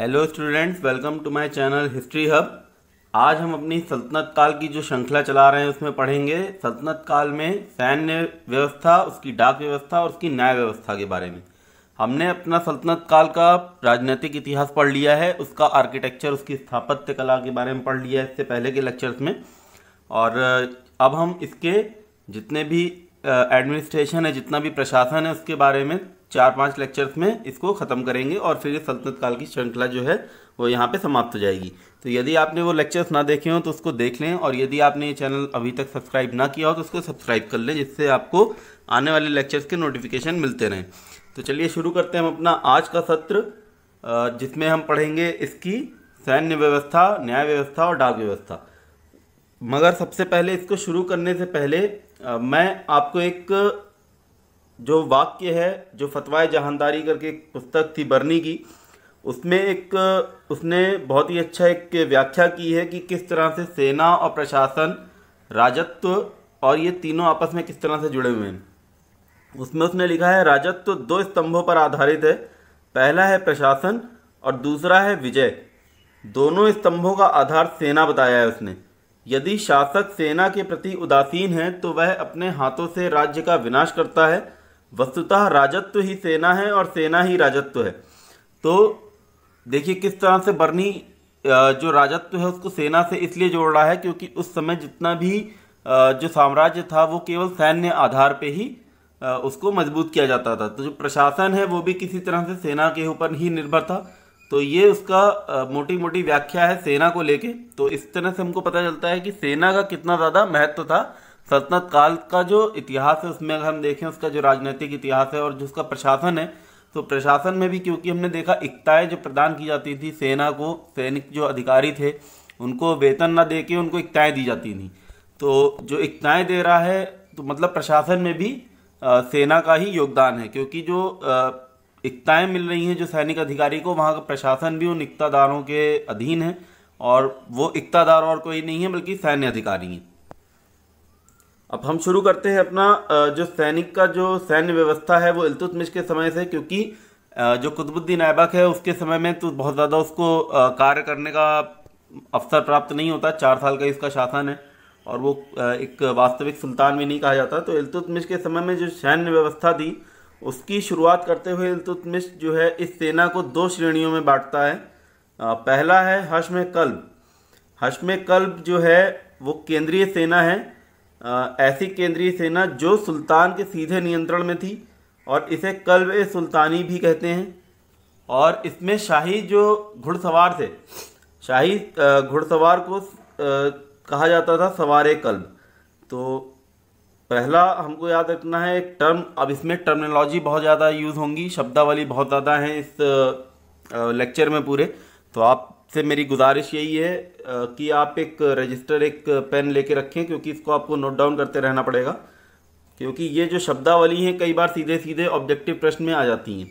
hello students welcome to my channel History Hub आज हम अपनी सल्तनत काल की जो श्रृंखला चला रहे हैं उसमें पढ़ेंगे सल्तनत काल में सैन्य व्यवस्था उसकी डाक व्यवस्था और उसकी न्याय व्यवस्था के बारे में हमने अपना सल्तनत काल का राजनीतिक इतिहास पढ़ लिया है उसका आर्किटेक्चर उसकी स्थापत्य कला के बारे में पढ़ लिया है इससे पहले के लेक्चर्स में और अब हम इसके जितने भी एडमिनिस्ट्रेशन है जितना भी प्रशासन है उसके बारे में चार पांच लेक्चर्स में इसको ख़त्म करेंगे और फिर सल्तनत काल की श्रृंखला जो है वो यहाँ पे समाप्त हो जाएगी तो यदि आपने वो लेक्चर्स ना देखे हों तो उसको देख लें और यदि आपने ये चैनल अभी तक सब्सक्राइब ना किया हो तो उसको सब्सक्राइब कर लें जिससे आपको आने वाले लेक्चर्स के नोटिफिकेशन मिलते रहें तो चलिए शुरू करते हैं हम अपना आज का सत्र जिसमें हम पढ़ेंगे इसकी सैन्य व्यवस्था न्याय व्यवस्था और डाक व्यवस्था मगर सबसे पहले इसको शुरू करने से पहले मैं आपको एक जो वाक्य है जो फतवाए जहानदारी करके एक पुस्तक थी बर्नी की उसमें एक उसने बहुत ही अच्छा एक व्याख्या की है कि किस तरह से सेना और प्रशासन राजत्व और ये तीनों आपस में किस तरह से जुड़े हुए हैं उसमें उसने लिखा है राजत्व दो स्तंभों पर आधारित है पहला है प्रशासन और दूसरा है विजय दोनों स्तंभों का आधार सेना बताया है उसने यदि शासक सेना के प्रति उदासीन है तो वह अपने हाथों से राज्य का विनाश करता है वस्तुतः राजत्व ही सेना है और सेना ही राजत्व है तो देखिए किस तरह से बर्नी जो राजत्व है उसको सेना से इसलिए जोड़ रहा है क्योंकि उस समय जितना भी जो साम्राज्य था वो केवल सैन्य आधार पे ही उसको मजबूत किया जाता था तो जो प्रशासन है वो भी किसी तरह से सेना के ऊपर ही निर्भर था तो ये उसका मोटी मोटी व्याख्या है सेना को लेके तो इस तरह से हमको पता चलता है कि सेना का कितना ज़्यादा महत्व था सल्तनत काल का जो इतिहास है उसमें अगर हम देखें उसका जो राजनीतिक इतिहास है और जो उसका प्रशासन है तो प्रशासन में भी क्योंकि हमने देखा इकताएँ जो प्रदान की जाती थी सेना को सैनिक जो अधिकारी थे उनको वेतन ना दे के उनको इकताएँ दी जाती थी तो जो इकताएँ दे रहा है तो मतलब प्रशासन में भी आ, सेना का ही योगदान है क्योंकि जो एकताएँ इकताएँ मिल रही हैं जो सैनिक अधिकारी को वहाँ का प्रशासन भी उन इकतादारों के अधीन है और वो इकतादार और कोई नहीं है बल्कि सैन्य अधिकारी हैं अब हम शुरू करते हैं अपना जो सैनिक का जो सैन्य व्यवस्था है वो इल्तुतमिश के समय से क्योंकि जो कुतुबुद्दीन ऐबक है उसके समय में तो बहुत ज़्यादा उसको कार्य करने का अवसर प्राप्त नहीं होता चार साल का इसका शासन है और वो एक वास्तविक सुल्तान भी नहीं कहा जाता तो इल्तुतमिश के समय में जो सैन्य व्यवस्था थी उसकी शुरुआत करते हुए इल्तुतमिश जो है इस सेना को दो श्रेणियों में बांटता है पहला है हशम कल्ब हशम कल्ब जो है वो केंद्रीय सेना है ऐसी केंद्रीय सेना जो सुल्तान के सीधे नियंत्रण में थी और इसे कल्ब सुल्तानी भी कहते हैं और इसमें शाही जो घुड़सवार थे शाही घुड़सवार को कहा जाता था सवार कल्ब तो पहला हमको याद रखना है एक टर्म अब इसमें टर्मिनोलॉजी बहुत ज़्यादा यूज़ होंगी शब्दावली बहुत ज़्यादा हैं इस लेक्चर में पूरे तो आप से मेरी गुजारिश यही है कि आप एक रजिस्टर एक पेन लेके रखें क्योंकि इसको आपको नोट डाउन करते रहना पड़ेगा क्योंकि ये जो शब्दावली हैं कई बार सीधे सीधे ऑब्जेक्टिव प्रश्न में आ जाती हैं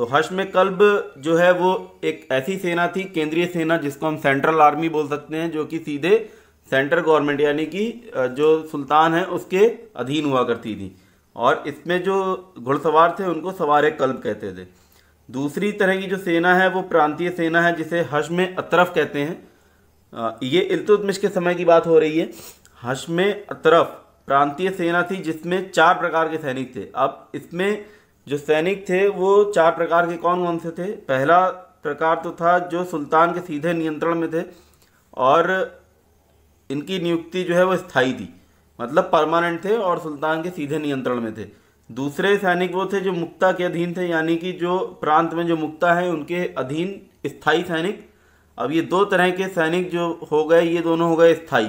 तो हश में कल्ब जो है वो एक ऐसी सेना थी केंद्रीय सेना जिसको हम सेंट्रल आर्मी बोल सकते हैं जो कि सीधे सेंट्रल गवर्नमेंट यानी कि जो सुल्तान है उसके अधीन हुआ करती थी और इसमें जो घुड़सवार थे उनको सवार कल्ब कहते थे दूसरी तरह की जो सेना है वो प्रांतीय सेना है जिसे हशम अतरफ कहते हैं ये इल्तुतमिश के समय की बात हो रही है हशम अतरफ प्रांतीय सेना थी जिसमें चार प्रकार के सैनिक थे अब इसमें जो सैनिक थे वो चार प्रकार के कौन कौन से थे पहला प्रकार तो था जो सुल्तान के सीधे नियंत्रण में थे और इनकी नियुक्ति जो है वो स्थायी थी मतलब परमानेंट थे और सुल्तान के सीधे नियंत्रण में थे दूसरे सैनिक वो थे जो मुक्ता के अधीन थे यानी कि जो प्रांत में जो मुक्ता है उनके अधीन स्थायी सैनिक अब ये दो तरह के सैनिक जो हो गए ये दोनों हो गए स्थायी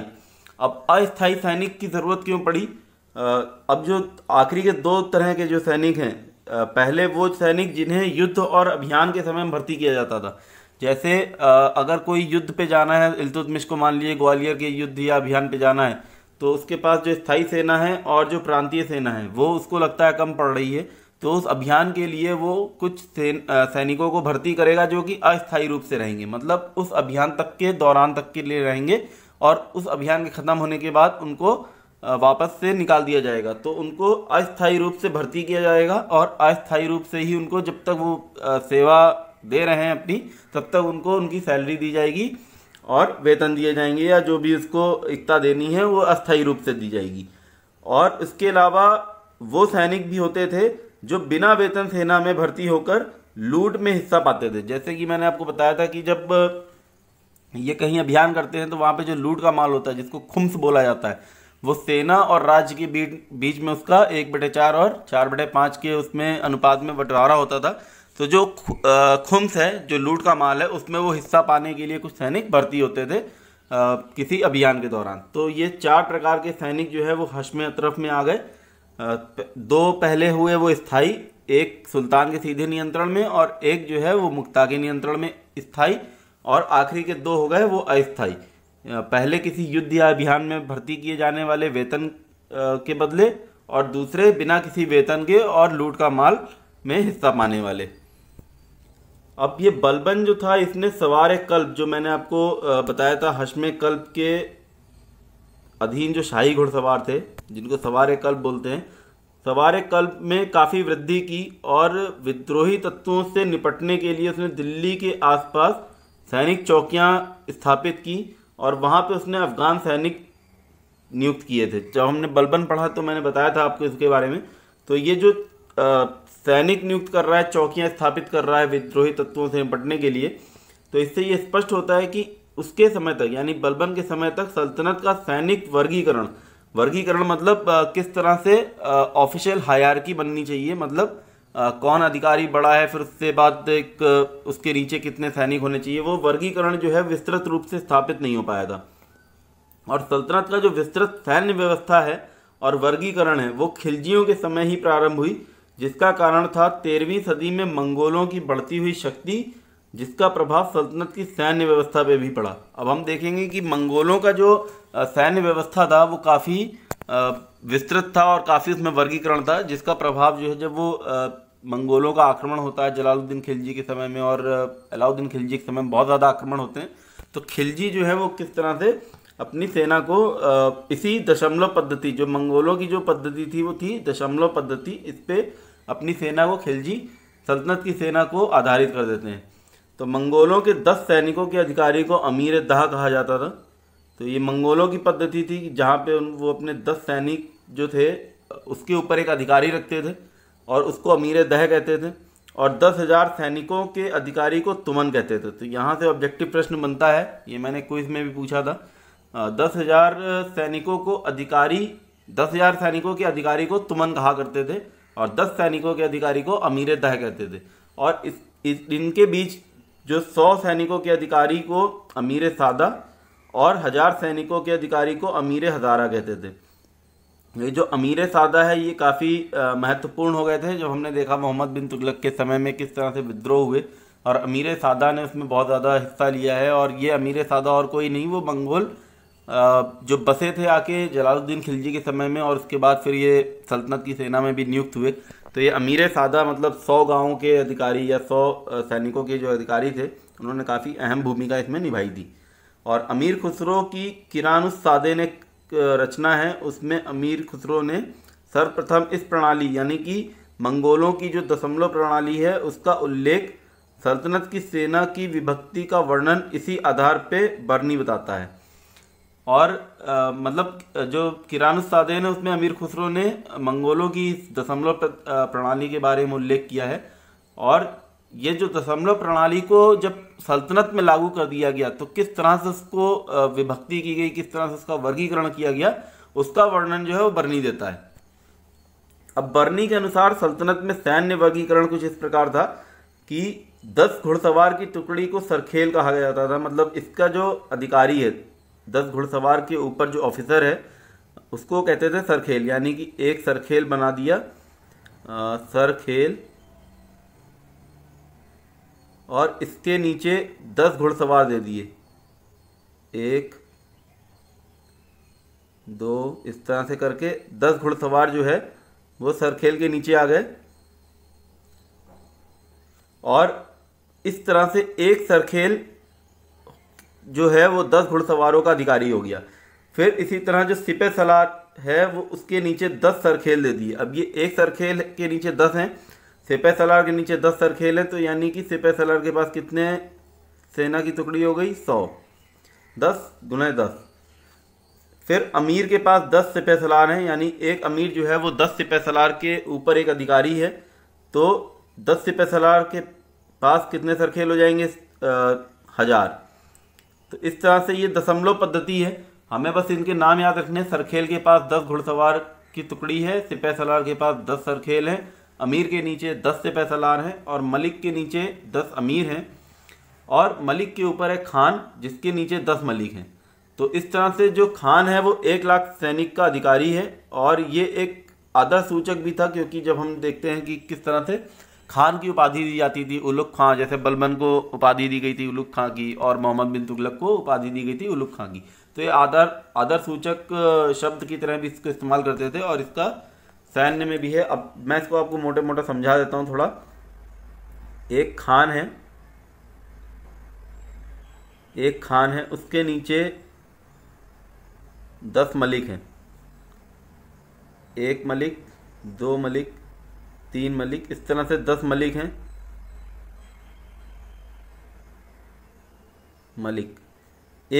अब अस्थायी सैनिक की ज़रूरत क्यों पड़ी अब जो आखिरी के दो तरह के जो सैनिक हैं पहले वो सैनिक जिन्हें युद्ध और अभियान के समय में भर्ती किया जाता था जैसे अगर कोई युद्ध पे जाना है इल्तुतमिश को मान लीजिए ग्वालियर के युद्ध या अभियान पे जाना है तो उसके पास जो स्थायी सेना है और जो प्रांतीय सेना है वो उसको लगता है कम पड़ रही है तो उस अभियान के लिए वो कुछ सैनिकों को भर्ती करेगा जो कि अस्थायी रूप से रहेंगे मतलब उस अभियान तक के दौरान तक के लिए रहेंगे और उस अभियान के ख़त्म होने के बाद उनको वापस से निकाल दिया जाएगा तो उनको अस्थायी रूप से भर्ती किया जाएगा और अस्थायी रूप से ही उनको जब तक वो सेवा दे रहे हैं अपनी तब तक उनको उनकी सैलरी दी जाएगी और वेतन दिए जाएंगे या जो भी उसको इकता देनी है वो अस्थायी रूप से दी जाएगी और इसके अलावा वो सैनिक भी होते थे जो बिना वेतन सेना में भर्ती होकर लूट में हिस्सा पाते थे जैसे कि मैंने आपको बताया था कि जब ये कहीं अभियान करते हैं तो वहाँ पे जो लूट का माल होता है जिसको खुम्स बोला जाता है वो सेना और राज्य के बीच बीच में उसका एक बटे चार और चार बटे पाँच के उसमें अनुपात में बंटवारा होता था तो जो खुम्स है जो लूट का माल है उसमें वो हिस्सा पाने के लिए कुछ सैनिक भर्ती होते थे आ, किसी अभियान के दौरान तो ये चार प्रकार के सैनिक जो है वो हशम अतरफ में आ गए दो पहले हुए वो स्थाई एक सुल्तान के सीधे नियंत्रण में और एक जो है वो मुक्ता के नियंत्रण में स्थाई और आखिरी के दो हो गए वो अस्थाई पहले किसी युद्ध या अभियान में भर्ती किए जाने वाले वेतन के बदले और दूसरे बिना किसी वेतन के और लूट का माल में हिस्सा पाने वाले अब ये बलबन जो था इसने सवार कल्प जो मैंने आपको बताया था हशम कल्ब के अधीन जो शाही घुड़सवार थे जिनको सवार कल्प बोलते हैं सवार कल्प में काफ़ी वृद्धि की और विद्रोही तत्वों से निपटने के लिए उसने दिल्ली के आसपास सैनिक चौकियां स्थापित की और वहाँ पे उसने अफगान सैनिक नियुक्त किए थे जब हमने बलबन पढ़ा तो मैंने बताया था आपको इसके बारे में तो ये जो आ, सैनिक नियुक्त कर रहा है चौकियां स्थापित कर रहा है विद्रोही तत्वों से निपटने के लिए तो इससे ये स्पष्ट होता है कि उसके समय तक यानी बलबन के समय तक सल्तनत का सैनिक वर्गीकरण वर्गीकरण मतलब किस तरह से ऑफिशियल हायरकी बननी चाहिए मतलब कौन अधिकारी बड़ा है फिर उससे बाद एक उसके नीचे कितने सैनिक होने चाहिए वो वर्गीकरण जो है विस्तृत रूप से स्थापित नहीं हो पाया था और सल्तनत का जो विस्तृत सैन्य व्यवस्था है और वर्गीकरण है वो खिलजियों के समय ही प्रारंभ हुई जिसका कारण था तेरहवीं सदी में मंगोलों की बढ़ती हुई शक्ति जिसका प्रभाव सल्तनत की सैन्य व्यवस्था पे भी पड़ा अब हम देखेंगे कि मंगोलों का जो सैन्य व्यवस्था था वो काफ़ी विस्तृत था और काफ़ी उसमें वर्गीकरण था जिसका प्रभाव जो है जब वो मंगोलों का आक्रमण होता है जलालुद्दीन खिलजी के समय में और अलाउद्दीन खिलजी के समय में बहुत ज़्यादा आक्रमण होते हैं तो खिलजी जो है वो किस तरह से अपनी सेना को इसी दशमलव पद्धति जो मंगोलों की जो पद्धति थी वो थी दशमलव पद्धति इस पर अपनी सेना को खिलजी सल्तनत की सेना को आधारित कर देते हैं तो मंगोलों के दस सैनिकों के अधिकारी को अमीर दहा कहा जाता था तो ये मंगोलों की पद्धति थी कि जहाँ पे वो अपने दस सैनिक जो थे उसके ऊपर एक अधिकारी रखते थे और उसको अमीर दह कहते थे और दस हज़ार सैनिकों के अधिकारी को तुमन कहते थे तो यहाँ से ऑब्जेक्टिव प्रश्न बनता है ये मैंने क्विज में भी पूछा था दस हज़ार सैनिकों को अधिकारी दस हज़ार सैनिकों के अधिकारी को तुमन कहा करते थे और दस सैनिकों के अधिकारी को अमीर दह कहते थे और इस, इस इनके बीच जो सौ सैनिकों के अधिकारी को अमीर सादा और हजार सैनिकों के अधिकारी को अमीर हजारा कहते थे ये जो अमीर सादा है ये काफ़ी महत्वपूर्ण हो गए थे जब हमने देखा मोहम्मद बिन तुगलक के समय में किस तरह से विद्रोह हुए और अमीर सादा ने उसमें बहुत ज़्यादा हिस्सा लिया है और ये अमीर सादा और कोई नहीं वो मंगोल जो बसे थे आके जलालुद्दीन खिलजी के समय में और उसके बाद फिर ये सल्तनत की सेना में भी नियुक्त हुए तो ये अमीर सादा मतलब सौ गांवों के अधिकारी या सौ सैनिकों के जो अधिकारी थे उन्होंने काफ़ी अहम भूमिका इसमें निभाई दी और अमीर खुसरो की किरानुस सादे ने रचना है उसमें अमीर खुसरो ने सर्वप्रथम इस प्रणाली यानी कि मंगोलों की जो दशमलव प्रणाली है उसका उल्लेख सल्तनत की सेना की विभक्ति का वर्णन इसी आधार पर बरनी बताता है और आ, मतलब जो किरान सादेन है उसमें अमीर खुसरो ने मंगोलों की दशमलव प्रणाली के बारे में उल्लेख किया है और ये जो दशमलव प्रणाली को जब सल्तनत में लागू कर दिया गया तो किस तरह से उसको विभक्ति की गई किस तरह से उसका वर्गीकरण किया गया उसका वर्णन जो है वो बर्नी देता है अब बर्नी के अनुसार सल्तनत में सैन्य वर्गीकरण कुछ इस प्रकार था कि दस घुड़सवार की टुकड़ी को सरखेल कहा जाता था मतलब इसका जो अधिकारी है दस घुड़सवार के ऊपर जो ऑफिसर है उसको कहते थे सरखेल यानी कि एक सरखेल बना दिया आ, सरखेल और इसके नीचे दस घुड़सवार दे दिए एक दो इस तरह से करके दस घुड़सवार जो है वो सरखेल के नीचे आ गए और इस तरह से एक सरखेल जो है वो दस घुड़सवारों का अधिकारी हो गया फिर इसी तरह जो सिपे सलार है वो उसके नीचे दस सरखेल दे दिए अब ये एक सरखेल के नीचे दस हैं सिपे सलार के नीचे दस सरखेल हैं तो यानी कि सिपे सलार के पास कितने सेना की टुकड़ी हो गई सौ दस गुना दस फिर अमीर के पास दस सिपह सलार हैं यानी एक अमीर जो है वो दस सिपह सलार के ऊपर एक अधिकारी है तो दस सिपह सलार के पास कितने सरखेल हो जाएंगे आ, हज़ार तो इस तरह से ये दशमलव पद्धति है हमें बस इनके नाम याद रखने सरखेल के पास दस घुड़सवार की टुकड़ी है सिपह सलार के पास दस सरखेल हैं अमीर के नीचे दस सिपह सलार हैं और मलिक के नीचे दस अमीर हैं और मलिक के ऊपर है खान जिसके नीचे दस मलिक हैं तो इस तरह से जो खान है वो एक लाख सैनिक का अधिकारी है और ये एक आदर्श सूचक भी था क्योंकि जब हम देखते हैं कि किस तरह से खान की उपाधि दी जाती थी उलुक खां जैसे बलबन को उपाधि दी गई थी उलुक खां की और मोहम्मद बिन तुगलक को उपाधि दी गई थी उलुक खां की तो ये आदर आदर सूचक शब्द की तरह भी इसको इस्तेमाल करते थे और इसका सैन्य में भी है अब मैं इसको आपको मोटे मोटा समझा देता हूँ थोड़ा एक खान है एक खान है उसके नीचे दस मलिक हैं एक मलिक दो मलिक तीन मलिक इस तरह से दस मलिक हैं मलिक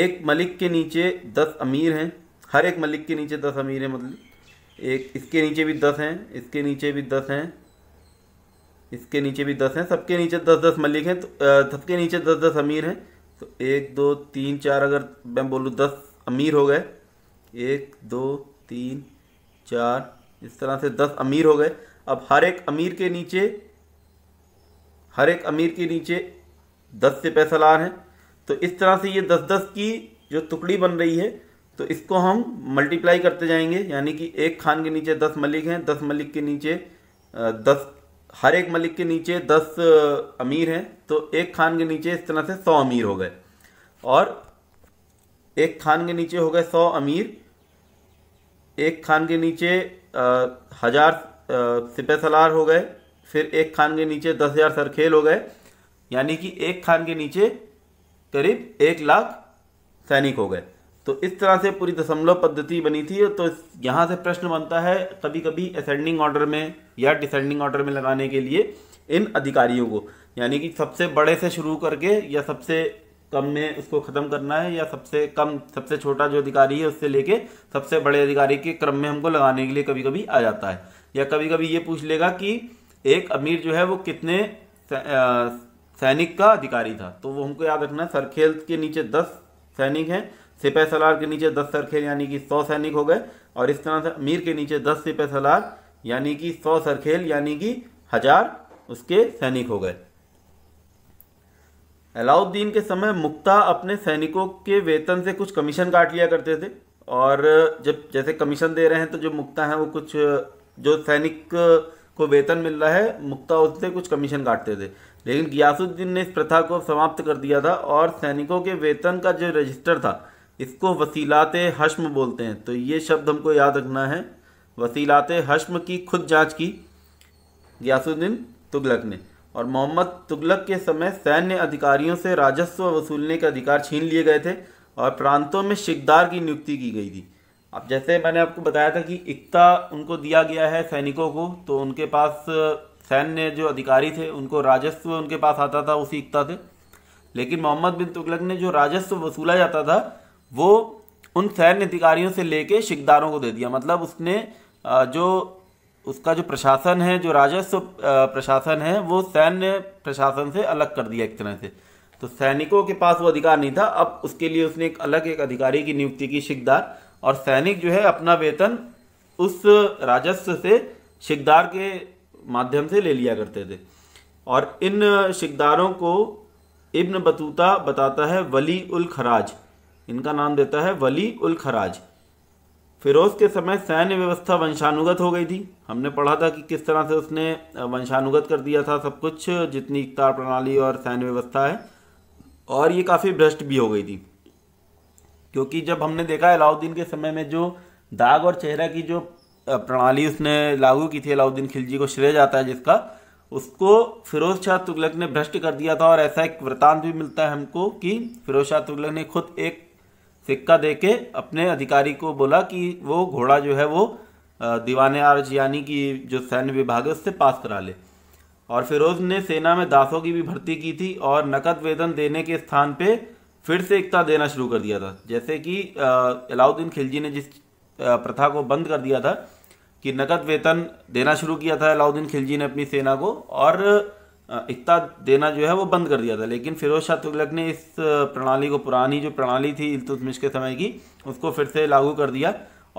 एक मलिक के नीचे दस अमीर हैं हर एक मलिक के नीचे दस अमीर हैं मतलब एक इसके नीचे भी दस हैं इसके नीचे भी दस हैं इसके नीचे भी दस हैं सबके नीचे दस दस मलिक हैं तो सबके नीचे दस दस अमीर हैं तो एक दो तीन चार अगर मैं बोलूँ दस अमीर हो गए एक दो तीन चार इस तरह से दस अमीर हो गए अब हर एक अमीर के नीचे हर एक अमीर के नीचे दस से पैसा लान है तो इस तरह से ये दस दस की जो टुकड़ी बन रही है तो इसको हम मल्टीप्लाई करते जाएंगे यानी कि एक खान के नीचे दस मलिक हैं दस मलिक के नीचे दस हर एक मलिक के नीचे दस अमीर हैं तो एक खान के नीचे इस तरह से सौ अमीर हो गए और एक खान के नीचे हो गए सौ अमीर एक खान के नीचे हज़ार सिपह सलार हो गए फिर एक खान के नीचे दस हज़ार सरखेल हो गए यानी कि एक खान के नीचे करीब एक लाख सैनिक हो गए तो इस तरह से पूरी दशमलव पद्धति बनी थी तो यहाँ से प्रश्न बनता है कभी कभी असेंडिंग ऑर्डर में या डिसेंडिंग ऑर्डर में लगाने के लिए इन अधिकारियों को यानी कि सबसे बड़े से शुरू करके या सबसे कम में उसको ख़त्म करना है या सबसे कम सबसे छोटा जो अधिकारी है उससे लेके सबसे बड़े अधिकारी के क्रम में हमको लगाने के लिए कभी कभी आ जाता है या कभी कभी ये पूछ लेगा कि एक अमीर जो है वो कितने सैनिक का अधिकारी था तो वो हमको याद रखना है सरखेल के नीचे दस सैनिक हैं सिपह सलार के नीचे दस सरखेल यानी कि सौ सैनिक हो गए और इस तरह से अमीर के नीचे दस सिपह सलार यानी कि सौ सरखेल यानी कि हजार उसके सैनिक हो गए अलाउद्दीन के समय मुक्ता अपने सैनिकों के वेतन से कुछ कमीशन काट लिया करते थे और जब जैसे कमीशन दे रहे हैं तो जो मुक्ता हैं वो कुछ जो सैनिक को वेतन मिल रहा है मुक्ता उससे कुछ कमीशन काटते थे लेकिन गियासुद्दीन ने इस प्रथा को समाप्त कर दिया था और सैनिकों के वेतन का जो रजिस्टर था इसको वसीलात हश्म बोलते हैं तो ये शब्द हमको याद रखना है वसीलात हश्म की खुद जांच की गियासुद्दीन तुगलक ने और मोहम्मद तुगलक के समय सैन्य अधिकारियों से राजस्व वसूलने के अधिकार छीन लिए गए थे और प्रांतों में शिकदार की नियुक्ति की गई थी अब जैसे मैंने आपको बताया था कि इकता उनको दिया गया है सैनिकों को तो उनके पास सैन्य जो अधिकारी थे उनको राजस्व उनके पास आता था उसी इकता से लेकिन मोहम्मद बिन तुगलक ने जो राजस्व वसूला जाता था वो उन सैन्य अधिकारियों से लेके शिकदारों को दे दिया मतलब उसने जो उसका जो प्रशासन है जो राजस्व प्रशासन है वो सैन्य प्रशासन से अलग कर दिया एक तरह से तो सैनिकों के पास वो अधिकार नहीं था अब उसके लिए उसने एक अलग एक अधिकारी की नियुक्ति की शिकदार और सैनिक जो है अपना वेतन उस राजस्व से शिकदार के माध्यम से ले लिया करते थे और इन शिकदारों को इब्न बतूता बताता है वली उल खराज इनका नाम देता है वली उल खराज फिरोज के समय सैन्य व्यवस्था वंशानुगत हो गई थी हमने पढ़ा था कि किस तरह से उसने वंशानुगत कर दिया था सब कुछ जितनी इकतार प्रणाली और सैन्य व्यवस्था है और ये काफ़ी भ्रष्ट भी हो गई थी क्योंकि जब हमने देखा अलाउद्दीन के समय में जो दाग और चेहरा की जो प्रणाली उसने लागू की थी अलाउद्दीन खिलजी को श्रेय जाता है जिसका उसको फिरोज शाह तुगलक ने भ्रष्ट कर दिया था और ऐसा एक वृतांत भी मिलता है हमको कि फिरोज शाह तुगलक ने खुद एक सिक्का दे के अपने अधिकारी को बोला कि वो घोड़ा जो है वो दीवान आर्ज यानी कि जो सैन्य विभाग है उससे पास करा ले और फिरोज ने सेना में दासों की भी भर्ती की थी और नकद वेतन देने के स्थान पर फिर से एकता देना शुरू कर दिया था जैसे कि अलाउद्दीन खिलजी ने जिस प्रथा को बंद कर दिया था कि नकद वेतन देना शुरू किया था अलाउद्दीन खिलजी ने अपनी सेना को और एकता देना जो है वो बंद कर दिया था लेकिन फिरोज शाह तुगलक ने इस प्रणाली को पुरानी जो प्रणाली थी इल्तुतमिश के समय की उसको फिर से लागू कर दिया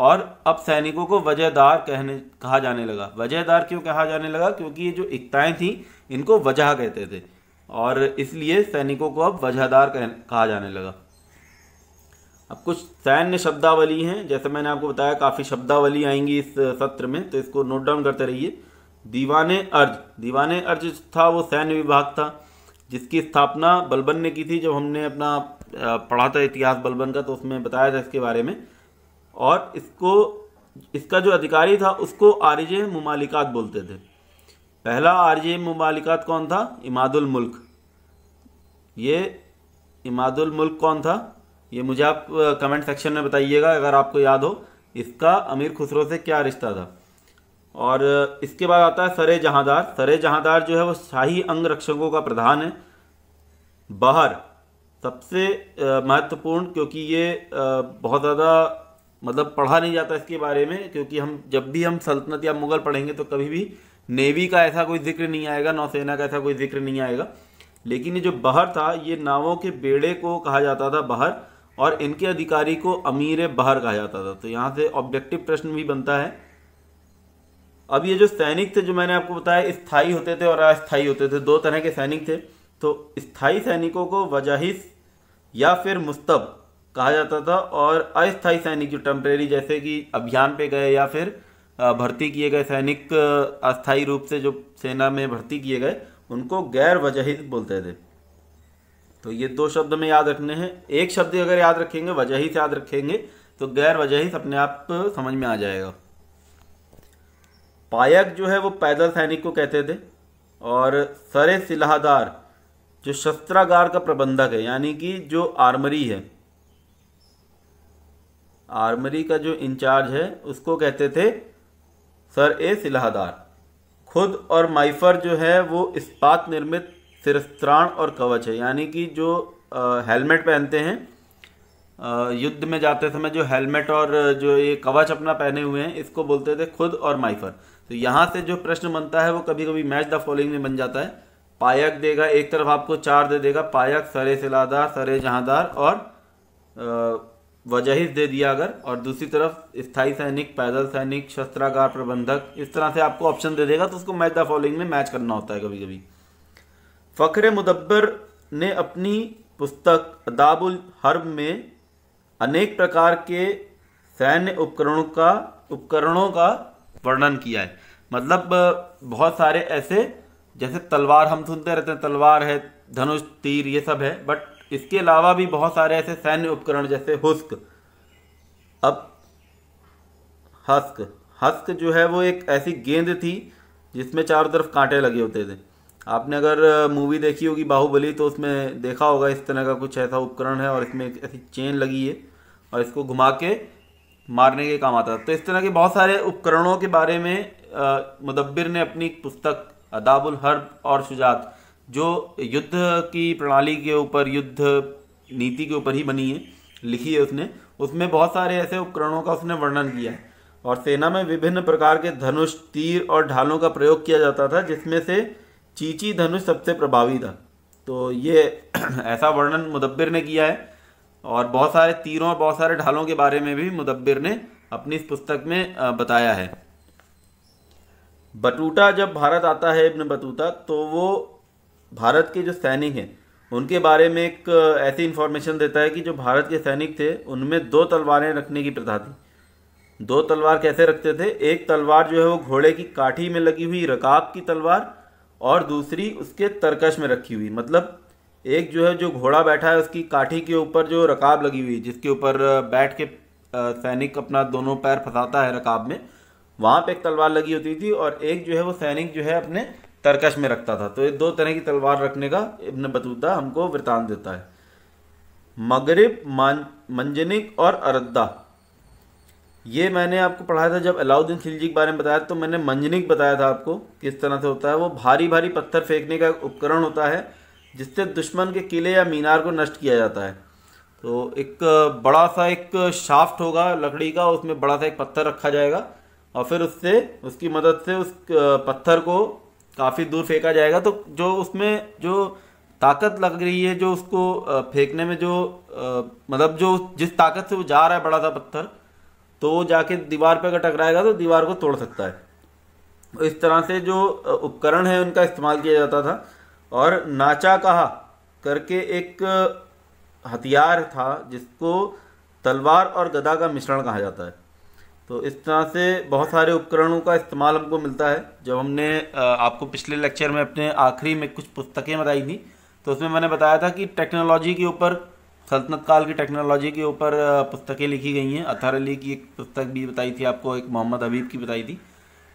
और अब सैनिकों को वजहदार कहने कहा जाने लगा वजहदार क्यों कहा जाने लगा क्योंकि ये जो एकताएँ थी इनको वजह कहते थे और इसलिए सैनिकों को अब वजहदार कहा जाने लगा अब कुछ सैन्य शब्दावली हैं जैसे मैंने आपको बताया काफ़ी शब्दावली आएंगी इस सत्र में तो इसको नोट डाउन करते रहिए दीवाने अर्ज दीवाने अर्ज था वो सैन्य विभाग था जिसकी स्थापना बलबन ने की थी जब हमने अपना पढ़ा था इतिहास बलबन का तो उसमें बताया था इसके बारे में और इसको इसका जो अधिकारी था उसको आरिज ममालिकात बोलते थे पहला आर्य ममालिकात कौन था इमादुल मुल्क ये इमादुल मुल्क कौन था ये मुझे आप कमेंट सेक्शन में बताइएगा अगर आपको याद हो इसका अमीर खुसरो से क्या रिश्ता था और इसके बाद आता है सरे जहांदार सरे जहांदार जो है वो शाही अंग रक्षकों का प्रधान है बाहर सबसे महत्वपूर्ण क्योंकि ये बहुत ज़्यादा मतलब पढ़ा नहीं जाता इसके बारे में क्योंकि हम जब भी हम सल्तनत या मुग़ल पढ़ेंगे तो कभी भी नेवी का ऐसा कोई जिक्र नहीं आएगा नौसेना का ऐसा कोई जिक्र नहीं आएगा लेकिन ये जो बहर था ये नावों के बेड़े को कहा जाता था बहर और इनके अधिकारी को अमीर बहर कहा जाता था तो यहाँ से ऑब्जेक्टिव प्रश्न भी बनता है अब ये जो सैनिक थे जो मैंने आपको बताया स्थाई होते थे और अस्थायी होते थे दो तरह के सैनिक थे तो स्थाई सैनिकों को वजाहिस या फिर मुस्तब कहा जाता था और अस्थायी सैनिक जो टेम्परेरी जैसे कि अभियान पे गए या फिर भर्ती किए गए सैनिक अस्थायी रूप से जो सेना में भर्ती किए गए उनको गैर वजहित बोलते थे तो ये दो शब्द में याद रखने हैं एक शब्द अगर याद रखेंगे वजहित से याद रखेंगे तो गैर वजहित अपने आप समझ में आ जाएगा पायक जो है वो पैदल सैनिक को कहते थे और सरे सिलाहदार जो शस्त्रागार का प्रबंधक है यानी कि जो आर्मरी है आर्मरी का जो इंचार्ज है उसको कहते थे सर ए सिलाहदार खुद और माइफर जो है वो इस्पात निर्मित सिरस्त्राण और कवच है यानी कि जो हेलमेट पहनते हैं युद्ध में जाते समय जो हेलमेट और जो ये कवच अपना पहने हुए हैं इसको बोलते थे खुद और माइफर तो यहाँ से जो प्रश्न बनता है वो कभी कभी मैच द फॉलोइंग में बन जाता है पायक देगा एक तरफ आपको चार दे देगा पायक सरे सिलादार सरे जहादार और आ, वजहिज दे दिया अगर और दूसरी तरफ स्थायी सैनिक पैदल सैनिक शस्त्रागार प्रबंधक इस तरह से आपको ऑप्शन दे देगा तो उसको मैच द फॉलोइंग में मैच करना होता है कभी कभी फखरे मुदब्बर ने अपनी पुस्तक अदाबुल हर्ब में अनेक प्रकार के सैन्य उपकरणों का उपकरणों का वर्णन किया है मतलब बहुत सारे ऐसे जैसे तलवार हम सुनते रहते हैं तलवार है धनुष तीर ये सब है बट इसके अलावा भी बहुत सारे ऐसे सैन्य उपकरण जैसे हुस्क अब हस्क हस्क जो है वो एक ऐसी गेंद थी जिसमें चारों तरफ कांटे लगे होते थे आपने अगर मूवी देखी होगी बाहुबली तो उसमें देखा होगा इस तरह का कुछ ऐसा उपकरण है और इसमें एक ऐसी चेन लगी है और इसको घुमा के मारने के काम आता था तो इस तरह के बहुत सारे उपकरणों के बारे में मुदब्बिर ने अपनी पुस्तक अदाबुल हर्ब और शुजात जो युद्ध की प्रणाली के ऊपर युद्ध नीति के ऊपर ही बनी है लिखी है उसने उसमें बहुत सारे ऐसे उपकरणों का उसने वर्णन किया है और सेना में विभिन्न प्रकार के धनुष तीर और ढालों का प्रयोग किया जाता था जिसमें से चीची धनुष सबसे प्रभावी था तो ये ऐसा वर्णन मुदब्बिर ने किया है और बहुत सारे तीरों और बहुत सारे ढालों के बारे में भी मुदब्बिर ने अपनी इस पुस्तक में बताया है बटूटा जब भारत आता है इब्न बतूता तो वो भारत के जो सैनिक हैं उनके बारे में एक ऐसी इन्फॉर्मेशन देता है कि जो भारत के सैनिक थे उनमें दो तलवारें रखने की प्रथा थी दो तलवार कैसे रखते थे एक तलवार जो है वो घोड़े की काठी में लगी हुई रकाब की तलवार और दूसरी उसके तरकश में रखी हुई मतलब एक जो है जो घोड़ा बैठा है उसकी काठी के ऊपर जो रकाब लगी हुई जिसके ऊपर बैठ के सैनिक अपना दोनों पैर फंसाता है रकाब में वहाँ पे एक तलवार लगी होती थी और एक जो है वो सैनिक जो है अपने तरकश में रखता था तो ये दो तरह की तलवार रखने का इब्न बतूता हमको वृतान देता है मगरब मान मंजनिक और अरद्दा ये मैंने आपको पढ़ाया था जब अलाउद्दीन खिलजी के बारे में बताया तो मैंने मंजनिक बताया था आपको किस तरह से होता है वो भारी भारी पत्थर फेंकने का उपकरण होता है जिससे दुश्मन के किले या मीनार को नष्ट किया जाता है तो एक बड़ा सा एक शाफ्ट होगा लकड़ी का उसमें बड़ा सा एक पत्थर रखा जाएगा और फिर उससे उसकी मदद से उस पत्थर को काफ़ी दूर फेंका जाएगा तो जो उसमें जो ताकत लग रही है जो उसको फेंकने में जो मतलब जो जिस ताकत से वो जा रहा है बड़ा सा पत्थर तो वो जाके दीवार पर अगर टकराएगा तो दीवार को तोड़ सकता है इस तरह से जो उपकरण है उनका इस्तेमाल किया जाता था और नाचा कहा करके एक हथियार था जिसको तलवार और गदा का मिश्रण कहा जाता है तो इस तरह से बहुत सारे उपकरणों का इस्तेमाल हमको मिलता है जब हमने आपको पिछले लेक्चर में अपने आखिरी में कुछ पुस्तकें बताई थी तो उसमें मैंने बताया था कि टेक्नोलॉजी के ऊपर सल्तनत काल की टेक्नोलॉजी के ऊपर पुस्तकें लिखी गई हैं अतहर अली की एक पुस्तक भी बताई थी आपको एक मोहम्मद हबीब की बताई थी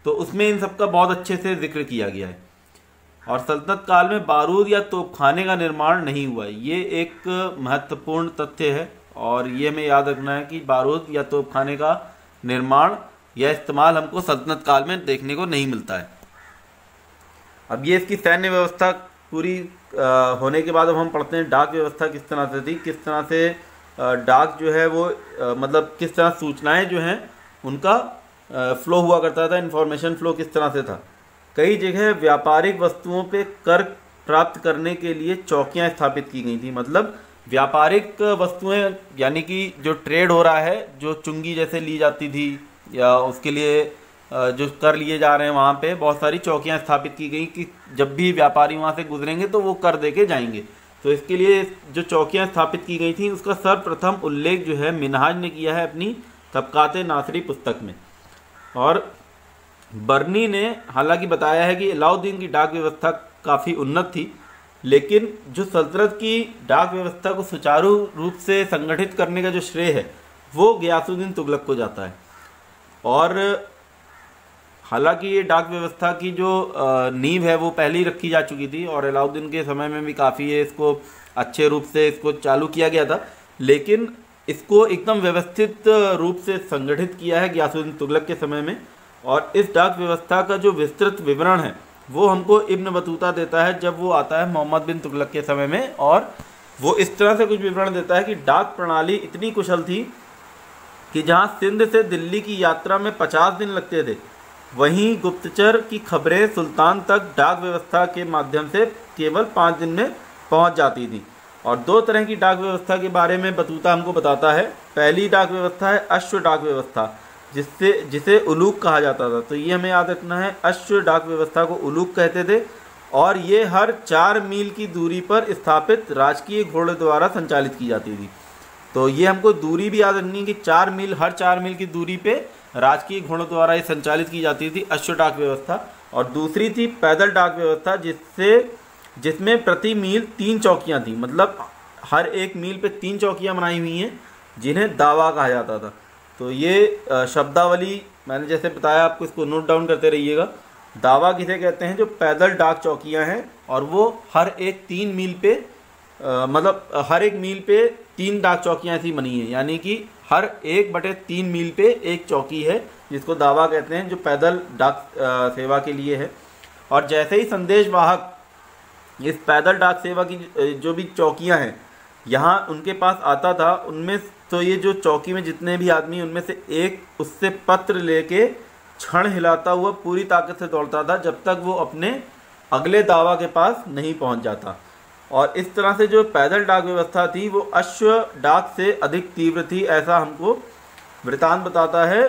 तो उसमें इन सब का बहुत अच्छे से जिक्र किया गया है और सल्तनत काल में बारूद या तोपखाने का निर्माण नहीं हुआ ये एक महत्वपूर्ण तथ्य है और ये हमें याद रखना है कि बारूद या तोपखाने का निर्माण या इस्तेमाल हमको सल्तनत काल में देखने को नहीं मिलता है अब ये इसकी सैन्य व्यवस्था पूरी होने के बाद अब हम पढ़ते हैं डाक व्यवस्था किस तरह से थी किस तरह से डाक जो है वो मतलब किस तरह सूचनाएं जो हैं उनका फ्लो हुआ करता था इन्फॉर्मेशन फ्लो किस तरह से था कई जगह व्यापारिक वस्तुओं पे कर प्राप्त करने के लिए चौकियां स्थापित की गई थी मतलब व्यापारिक वस्तुएं यानी कि जो ट्रेड हो रहा है जो चुंगी जैसे ली जाती थी या उसके लिए जो कर लिए जा रहे हैं वहाँ पे बहुत सारी चौकियाँ स्थापित की गई कि जब भी व्यापारी वहाँ से गुजरेंगे तो वो कर दे के जाएंगे तो इसके लिए जो चौकियाँ स्थापित की गई थी उसका सर्वप्रथम उल्लेख जो है मिनहाज ने किया है अपनी तबकात नासरी पुस्तक में और बर्नी ने हालांकि बताया है कि अलाउद्दीन की डाक व्यवस्था काफ़ी उन्नत थी लेकिन जो सल्तनत की डाक व्यवस्था को सुचारू रूप से संगठित करने का जो श्रेय है वो गयासुद्दीन तुगलक को जाता है और हालांकि ये डाक व्यवस्था की जो नींव है वो पहले ही रखी जा चुकी थी और अलाउद्दीन के समय में भी काफ़ी ये इसको अच्छे रूप से इसको चालू किया गया था लेकिन इसको एकदम व्यवस्थित रूप से संगठित किया है गयासुद्दीन तुगलक के समय में और इस डाक व्यवस्था का जो विस्तृत विवरण है वो हमको इब्न बतूता देता है जब वो आता है मोहम्मद बिन तुगलक के समय में और वो इस तरह से कुछ विवरण देता है कि डाक प्रणाली इतनी कुशल थी कि जहाँ सिंध से दिल्ली की यात्रा में पचास दिन लगते थे वहीं गुप्तचर की खबरें सुल्तान तक डाक व्यवस्था के माध्यम से केवल पाँच दिन में पहुँच जाती थी और दो तरह की डाक व्यवस्था के बारे में बतूता हमको बताता है पहली डाक व्यवस्था है अश्व डाक व्यवस्था जिससे जिसे उलूक कहा जाता था तो ये हमें याद रखना है अश्व डाक व्यवस्था को उलूक कहते थे और ये हर चार मील की दूरी पर स्थापित राजकीय घोड़े द्वारा संचालित की जाती थी तो ये हमको दूरी भी याद रखनी है कि चार मील हर चार मील की दूरी पे राजकीय घोड़ों द्वारा ये संचालित की जाती थी अश्व डाक व्यवस्था और दूसरी थी पैदल डाक व्यवस्था जिससे जिसमें प्रति मील तीन चौकियाँ थीं मतलब हर एक मील पर तीन चौकियाँ बनाई हुई हैं जिन्हें दावा कहा जाता था तो ये शब्दावली मैंने जैसे बताया आपको इसको नोट डाउन करते रहिएगा दावा किसे कहते हैं जो पैदल डाक चौकियां हैं और वो हर एक तीन मील पे आ, मतलब हर एक मील पे तीन डाक चौकियाँ ऐसी बनी हैं यानी कि हर एक बटे तीन मील पे एक चौकी है जिसको दावा कहते हैं जो पैदल डाक सेवा के लिए है और जैसे ही संदेश वाहक इस पैदल डाक सेवा की जो भी चौकियाँ हैं यहाँ उनके पास आता था उनमें तो ये जो चौकी में जितने भी आदमी उनमें से एक उससे पत्र लेके क्षण हिलाता हुआ पूरी ताकत से दौड़ता था जब तक वो अपने अगले दावा के पास नहीं पहुंच जाता और इस तरह से जो पैदल डाक व्यवस्था थी वो अश्व डाक से अधिक तीव्र थी ऐसा हमको वृतान बताता है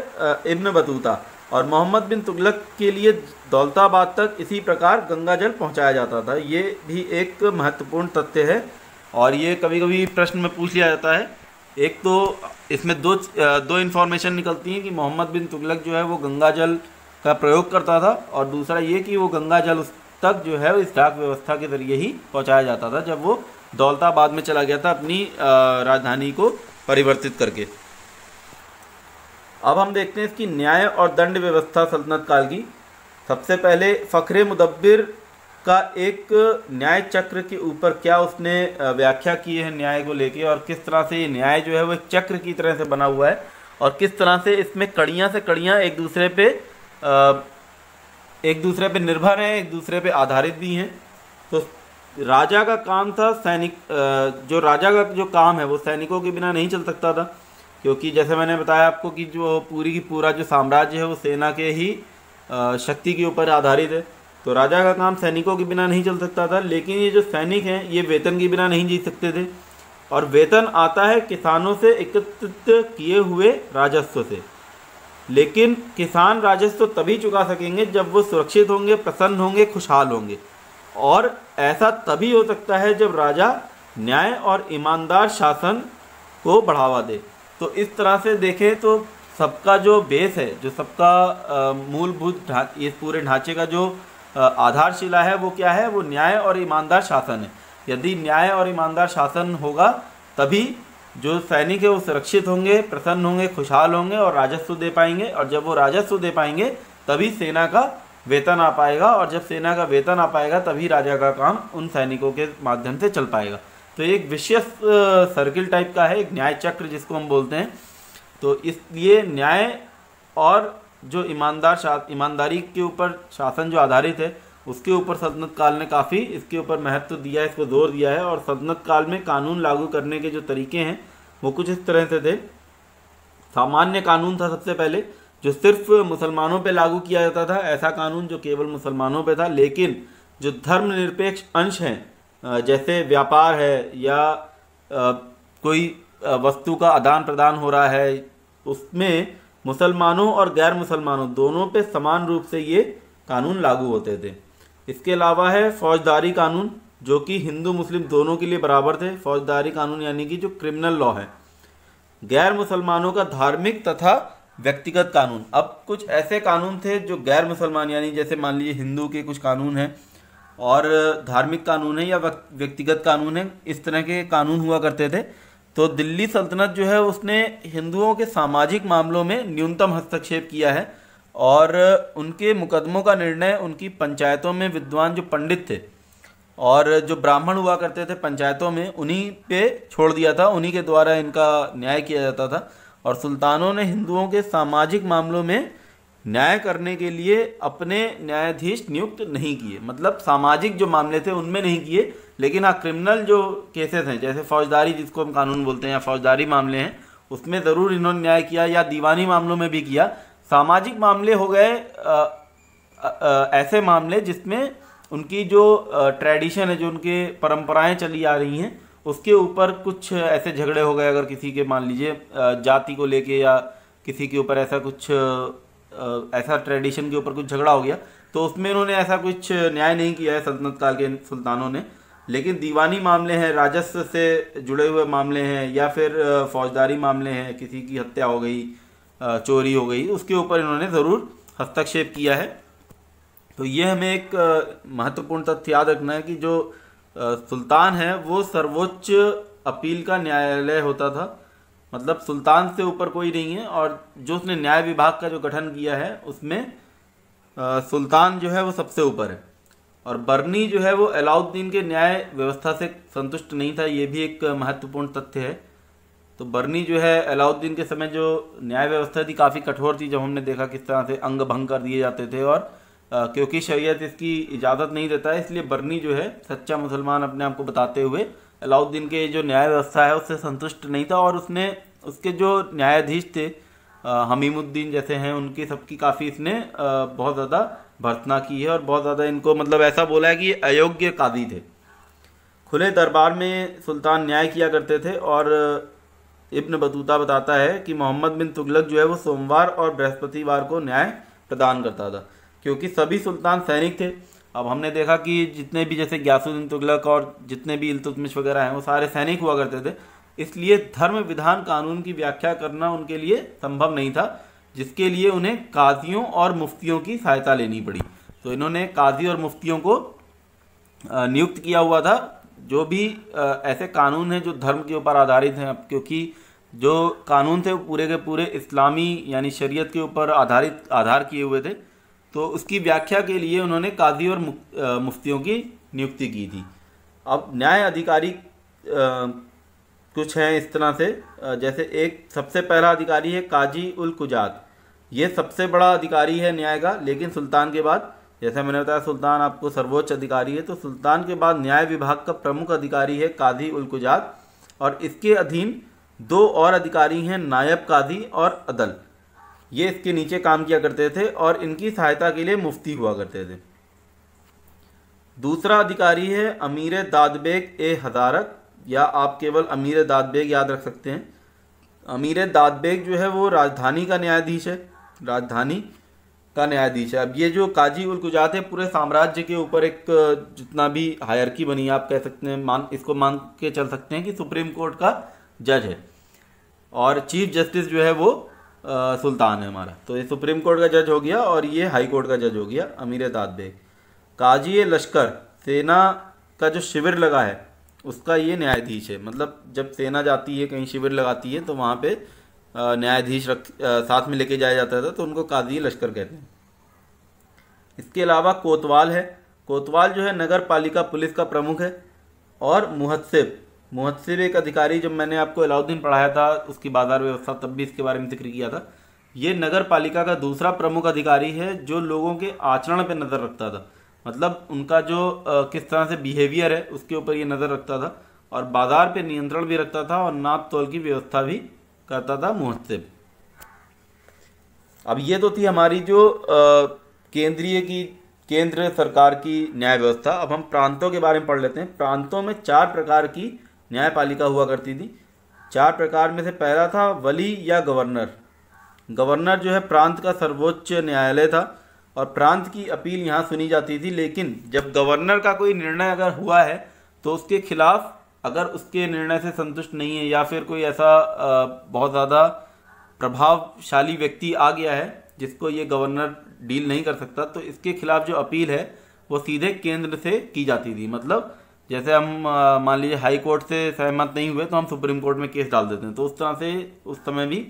इब्न बतूता और मोहम्मद बिन तुगलक के लिए दौलताबाद तक इसी प्रकार गंगा जल पहुँचाया जाता था ये भी एक महत्वपूर्ण तथ्य है और ये कभी कभी प्रश्न में पूछ लिया जाता है एक तो इसमें दो दो इन्फॉर्मेशन निकलती हैं कि मोहम्मद बिन तुगलक जो है वो गंगा जल का प्रयोग करता था और दूसरा ये कि वो गंगा जल उस तक जो है इस डाक व्यवस्था के ज़रिए ही पहुंचाया जाता था जब वो दौलताबाद में चला गया था अपनी राजधानी को परिवर्तित करके अब हम देखते हैं इसकी न्याय और दंड व्यवस्था सल्तनत काल की सबसे पहले फ़खरे मुदब्बिर का एक न्याय चक्र के ऊपर क्या उसने व्याख्या की है न्याय को लेके और किस तरह से ये न्याय जो है वो एक चक्र की तरह से बना हुआ है और किस तरह से इसमें कड़ियाँ से कड़ियाँ एक दूसरे पे एक दूसरे पे निर्भर हैं एक दूसरे पे आधारित भी हैं तो राजा का काम था सैनिक जो राजा का जो काम है वो सैनिकों के बिना नहीं चल सकता था क्योंकि जैसे मैंने बताया आपको कि जो पूरी की पूरा जो साम्राज्य है वो सेना के ही शक्ति के ऊपर आधारित है तो राजा का काम सैनिकों के बिना नहीं चल सकता था लेकिन ये जो सैनिक हैं ये वेतन के बिना नहीं जी सकते थे और वेतन आता है किसानों से एकत्रित किए हुए राजस्व से लेकिन किसान राजस्व तभी चुका सकेंगे जब वो सुरक्षित होंगे प्रसन्न होंगे खुशहाल होंगे और ऐसा तभी हो सकता है जब राजा न्याय और ईमानदार शासन को बढ़ावा दे तो इस तरह से देखें तो सबका जो बेस है जो सबका मूलभूत इस पूरे ढांचे का जो आधारशिला है वो क्या है वो न्याय और ईमानदार शासन है यदि न्याय और ईमानदार शासन होगा तभी जो सैनिक है वो सुरक्षित होंगे प्रसन्न होंगे खुशहाल होंगे और राजस्व दे पाएंगे और जब वो राजस्व दे पाएंगे तभी सेना का वेतन आ पाएगा और जब सेना का वेतन आ पाएगा तभी राजा का काम उन सैनिकों के माध्यम से चल पाएगा तो एक विशेष सर्किल टाइप का है एक न्याय चक्र जिसको हम बोलते हैं तो इसलिए न्याय और जो ईमानदार ईमानदारी के ऊपर शासन जो आधारित है उसके ऊपर सदनत काल ने काफ़ी इसके ऊपर महत्व दिया है इसको जोर दिया है और सदनत काल में कानून लागू करने के जो तरीके हैं वो कुछ इस तरह से थे सामान्य कानून था सबसे पहले जो सिर्फ मुसलमानों पे लागू किया जाता था ऐसा कानून जो केवल मुसलमानों पे था लेकिन जो धर्मनिरपेक्ष अंश हैं जैसे व्यापार है या कोई वस्तु का आदान प्रदान हो रहा है उसमें मुसलमानों और गैर मुसलमानों दोनों पे समान रूप से ये कानून लागू होते थे इसके अलावा है फौजदारी कानून जो कि हिंदू मुस्लिम दोनों के लिए बराबर थे फौजदारी कानून यानी कि जो क्रिमिनल लॉ है गैर मुसलमानों का धार्मिक तथा व्यक्तिगत कानून अब कुछ ऐसे कानून थे जो गैर मुसलमान यानी जैसे मान लीजिए हिंदू के कुछ कानून हैं और धार्मिक कानून है या व्यक्तिगत कानून है इस तरह के कानून हुआ करते थे तो दिल्ली सल्तनत जो है उसने हिंदुओं के सामाजिक मामलों में न्यूनतम हस्तक्षेप किया है और उनके मुकदमों का निर्णय उनकी पंचायतों में विद्वान जो पंडित थे और जो ब्राह्मण हुआ करते थे पंचायतों में उन्हीं पे छोड़ दिया था उन्हीं के द्वारा इनका न्याय किया जाता था और सुल्तानों ने हिंदुओं के सामाजिक मामलों में न्याय करने के लिए अपने न्यायाधीश नियुक्त नहीं किए मतलब सामाजिक जो मामले थे उनमें नहीं किए लेकिन हाँ क्रिमिनल जो केसेस हैं जैसे फौजदारी जिसको हम कानून बोलते हैं या फौजदारी मामले हैं उसमें ज़रूर इन्होंने न्याय किया या दीवानी मामलों में भी किया सामाजिक मामले हो गए ऐसे मामले जिसमें उनकी जो ट्रेडिशन है जो उनके परंपराएं चली आ रही हैं उसके ऊपर कुछ ऐसे झगड़े हो गए अगर किसी के मान लीजिए जाति को लेके या किसी के ऊपर ऐसा कुछ ऐसा ट्रेडिशन के ऊपर कुछ झगड़ा हो गया तो उसमें उन्होंने ऐसा कुछ न्याय नहीं किया है सल्तनत काल के सुल्तानों ने लेकिन दीवानी मामले हैं राजस्व से जुड़े हुए मामले हैं या फिर फौजदारी मामले हैं किसी की हत्या हो गई चोरी हो गई उसके ऊपर इन्होंने ज़रूर हस्तक्षेप किया है तो ये हमें एक महत्वपूर्ण तथ्य याद रखना है कि जो सुल्तान है वो सर्वोच्च अपील का न्यायालय होता था मतलब सुल्तान से ऊपर कोई नहीं है और जो उसने न्याय विभाग का जो गठन किया है उसमें आ, सुल्तान जो है वो सबसे ऊपर है और बर्नी जो है वो अलाउद्दीन के न्याय व्यवस्था से संतुष्ट नहीं था ये भी एक महत्वपूर्ण तथ्य है तो बर्नी जो है अलाउद्दीन के समय जो न्याय व्यवस्था थी काफ़ी कठोर थी जब हमने देखा किस तरह से अंग भंग कर दिए जाते थे और आ, क्योंकि शरीयत इसकी इजाज़त नहीं देता है इसलिए बर्नी जो है सच्चा मुसलमान अपने आप को बताते हुए अलाउद्दीन के जो न्याय व्यवस्था है उससे संतुष्ट नहीं था और उसने उसके जो न्यायाधीश थे हमीमुद्दीन जैसे हैं उनकी सबकी काफ़ी इसने बहुत ज़्यादा भर्तना की है और बहुत ज़्यादा इनको मतलब ऐसा बोला है कि अयोग्य कादी थे खुले दरबार में सुल्तान न्याय किया करते थे और इब्न बतूता बताता है कि मोहम्मद बिन तुगलक जो है वो सोमवार और बृहस्पतिवार को न्याय प्रदान करता था क्योंकि सभी सुल्तान सैनिक थे अब हमने देखा कि जितने भी जैसे ग्यासुद्दीन तुगलक और जितने भी इल्तुतमिश वगैरह हैं वो सारे सैनिक हुआ करते थे इसलिए धर्म विधान कानून की व्याख्या करना उनके लिए संभव नहीं था जिसके लिए उन्हें काजियों और मुफ्तियों की सहायता लेनी पड़ी तो इन्होंने काजी और मुफ्तियों को नियुक्त किया हुआ था जो भी ऐसे कानून हैं जो धर्म के ऊपर आधारित हैं क्योंकि जो कानून थे वो पूरे के पूरे इस्लामी यानी शरीयत के ऊपर आधारित आधार किए हुए थे तो उसकी व्याख्या के लिए उन्होंने काजी और मुफ्तियों की नियुक्ति की थी अब न्याय अधिकारी कुछ हैं इस तरह से जैसे एक सबसे पहला अधिकारी है काजी उल कुजात ये सबसे बड़ा अधिकारी है न्याय का लेकिन सुल्तान के बाद जैसे मैंने बताया सुल्तान आपको सर्वोच्च अधिकारी है तो सुल्तान के बाद न्याय विभाग का प्रमुख अधिकारी है काजी उल कुजात और इसके अधीन दो और अधिकारी हैं नायब काजी और अदल ये इसके नीचे काम किया करते थे और इनकी सहायता के लिए मुफ्ती हुआ करते थे दूसरा अधिकारी है अमीर दादबेग ए हजारक या आप केवल अमीर दादबेग याद रख सकते हैं अमीर दादबेग जो है वो राजधानी का न्यायाधीश है राजधानी का न्यायाधीश है अब ये जो काजी उल गुजात है पूरे साम्राज्य के ऊपर एक जितना भी हायरकी बनी है आप कह सकते हैं मान इसको मान के चल सकते हैं कि सुप्रीम कोर्ट का जज है और चीफ जस्टिस जो है वो आ, सुल्तान है हमारा तो ये सुप्रीम कोर्ट का जज हो गया और ये हाई कोर्ट का जज हो गया अमीर ताद बेग काजी लश्कर सेना का जो शिविर लगा है उसका ये न्यायाधीश है मतलब जब सेना जाती है कहीं शिविर लगाती है तो वहाँ पे न्यायाधीश रख साथ में लेके जाया जाता था तो उनको काजी लश्कर कहते हैं इसके अलावा कोतवाल है कोतवाल जो है नगर पालिका पुलिस का प्रमुख है और मुहत्सिब मुहसर एक अधिकारी जब मैंने आपको अलाउद्दीन पढ़ाया था उसकी बाजार व्यवस्था तब भी इसके बारे में जिक्र किया था ये नगर पालिका का दूसरा प्रमुख अधिकारी है जो लोगों के आचरण पर नज़र रखता था मतलब उनका जो आ, किस तरह से बिहेवियर है उसके ऊपर ये नज़र रखता था और बाजार पर नियंत्रण भी रखता था और नाप तोल की व्यवस्था भी करता था मुहसिब अब ये तो थी हमारी जो केंद्रीय की केंद्र सरकार की न्याय व्यवस्था अब हम प्रांतों के बारे में पढ़ लेते हैं प्रांतों में चार प्रकार की न्यायपालिका हुआ करती थी चार प्रकार में से पहला था वली या गवर्नर गवर्नर जो है प्रांत का सर्वोच्च न्यायालय था और प्रांत की अपील यहाँ सुनी जाती थी लेकिन जब गवर्नर का कोई निर्णय अगर हुआ है तो उसके खिलाफ अगर उसके निर्णय से संतुष्ट नहीं है या फिर कोई ऐसा बहुत ज़्यादा प्रभावशाली व्यक्ति आ गया है जिसको ये गवर्नर डील नहीं कर सकता तो इसके खिलाफ जो अपील है वो सीधे केंद्र से की जाती थी मतलब जैसे हम मान लीजिए हाई कोर्ट से सहमत नहीं हुए तो हम सुप्रीम कोर्ट में केस डाल देते हैं तो उस तरह से उस समय भी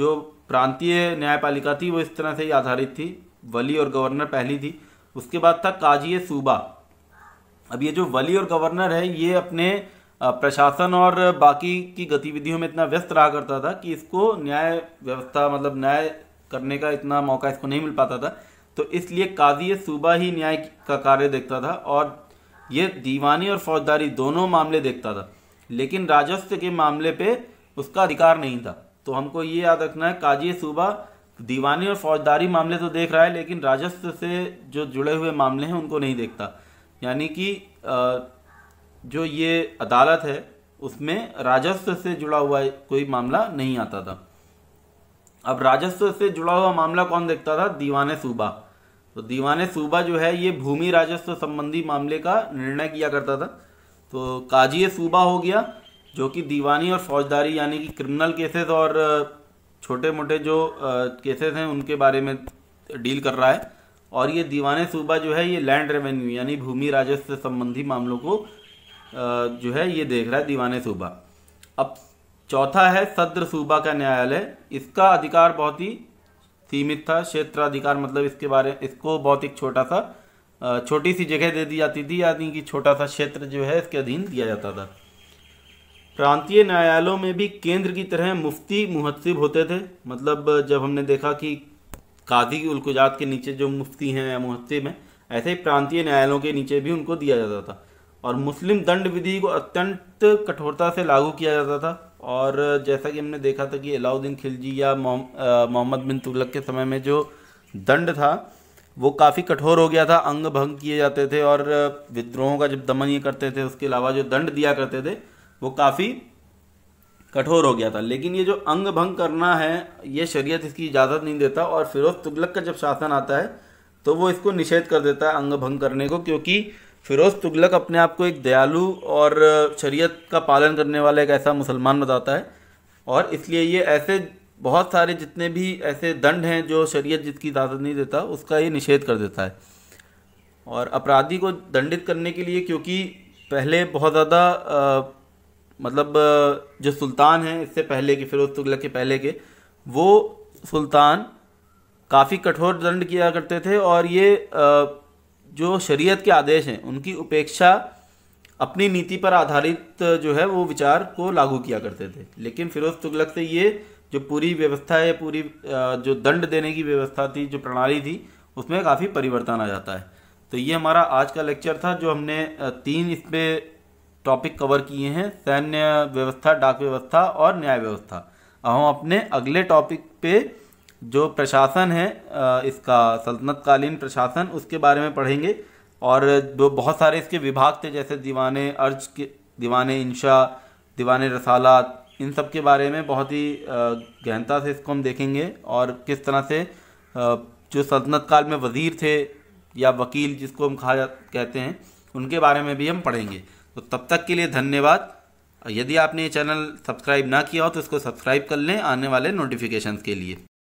जो प्रांतीय न्यायपालिका थी वो इस तरह से ही आधारित थी वली और गवर्नर पहली थी उसके बाद था काजी सूबा अब ये जो वली और गवर्नर है ये अपने प्रशासन और बाकी की गतिविधियों में इतना व्यस्त रहा करता था कि इसको न्याय व्यवस्था मतलब न्याय करने का इतना मौका इसको नहीं मिल पाता था तो इसलिए काजी सूबा ही न्याय का कार्य देखता था और ये दीवानी और फौजदारी दोनों मामले देखता था लेकिन राजस्व के मामले पे उसका अधिकार नहीं था तो हमको ये याद रखना है काजी सूबा दीवानी और फौजदारी मामले तो देख रहा है लेकिन राजस्व से जो जुड़े हुए मामले हैं उनको नहीं देखता यानी कि जो ये अदालत है उसमें राजस्व से जुड़ा हुआ कोई मामला नहीं आता था अब राजस्व से जुड़ा हुआ मामला कौन देखता था दीवान सूबा तो दीवान सूबा जो है ये भूमि राजस्व संबंधी मामले का निर्णय किया करता था तो काजी सूबा हो गया जो कि दीवानी और फौजदारी यानी कि क्रिमिनल केसेस और छोटे मोटे जो केसेस हैं उनके बारे में डील कर रहा है और ये दीवान सूबा जो है ये लैंड रेवेन्यू यानी भूमि राजस्व संबंधी मामलों को जो है ये देख रहा है दीवान सूबा अब चौथा है सद्र सूबा का न्यायालय इसका अधिकार बहुत ही सीमित था क्षेत्राधिकार मतलब इसके बारे इसको बहुत एक छोटा सा छोटी सी जगह दे दी जाती थी यानी कि छोटा सा क्षेत्र जो है इसके अधीन दिया जाता था प्रांतीय न्यायालयों में भी केंद्र की तरह मुफ्ती मुहसिब होते थे मतलब जब हमने देखा कि कादी उलकुजात के नीचे जो मुफ्ती हैं या मुहसिब हैं ऐसे ही प्रांतीय न्यायालयों के नीचे भी उनको दिया जाता था और मुस्लिम दंड विधि को अत्यंत कठोरता से लागू किया जाता था और जैसा कि हमने देखा था कि अलाउद्दीन खिलजी या मोहम्मद बिन तुगलक के समय में जो दंड था वो काफ़ी कठोर हो गया था अंग भंग किए जाते थे और विद्रोहों का जब दमन ये करते थे उसके अलावा जो दंड दिया करते थे वो काफ़ी कठोर हो गया था लेकिन ये जो अंग भंग करना है ये शरीयत इसकी इजाज़त नहीं देता और फिरोज तुगलक का जब शासन आता है तो वो इसको निषेध कर देता है अंग भंग करने को क्योंकि फ़िरोज़ तुगलक अपने आप को एक दयालु और शरीयत का पालन करने वाला एक ऐसा मुसलमान बताता है और इसलिए ये ऐसे बहुत सारे जितने भी ऐसे दंड हैं जो शरीयत जिसकी इजाज़त नहीं देता उसका ये निषेध कर देता है और अपराधी को दंडित करने के लिए क्योंकि पहले बहुत ज़्यादा मतलब जो सुल्तान हैं इससे पहले के फिरोज़ तुगलक के पहले के वो सुल्तान काफ़ी कठोर दंड किया करते थे और ये आ, जो शरीयत के आदेश हैं उनकी उपेक्षा अपनी नीति पर आधारित जो है वो विचार को लागू किया करते थे लेकिन फिरोज तुगलक से ये जो पूरी व्यवस्था है पूरी जो दंड देने की व्यवस्था थी जो प्रणाली थी उसमें काफ़ी परिवर्तन आ जाता है तो ये हमारा आज का लेक्चर था जो हमने तीन इस पर टॉपिक कवर किए हैं सैन्य व्यवस्था डाक व्यवस्था और न्याय व्यवस्था हम अपने अगले टॉपिक पे जो प्रशासन है इसका सल्तनत कालीन प्रशासन उसके बारे में पढ़ेंगे और जो बहुत सारे इसके विभाग थे जैसे दीवान अर्ज के दीवान इंशा दीवान रसालात इन सब के बारे में बहुत ही गहनता से इसको हम देखेंगे और किस तरह से जो सल्तनत काल में वज़ीर थे या वकील जिसको हम कहा कहते हैं उनके बारे में भी हम पढ़ेंगे तो तब तक के लिए धन्यवाद यदि आपने ये चैनल सब्सक्राइब ना किया हो तो इसको सब्सक्राइब कर लें आने वाले नोटिफिकेशन के लिए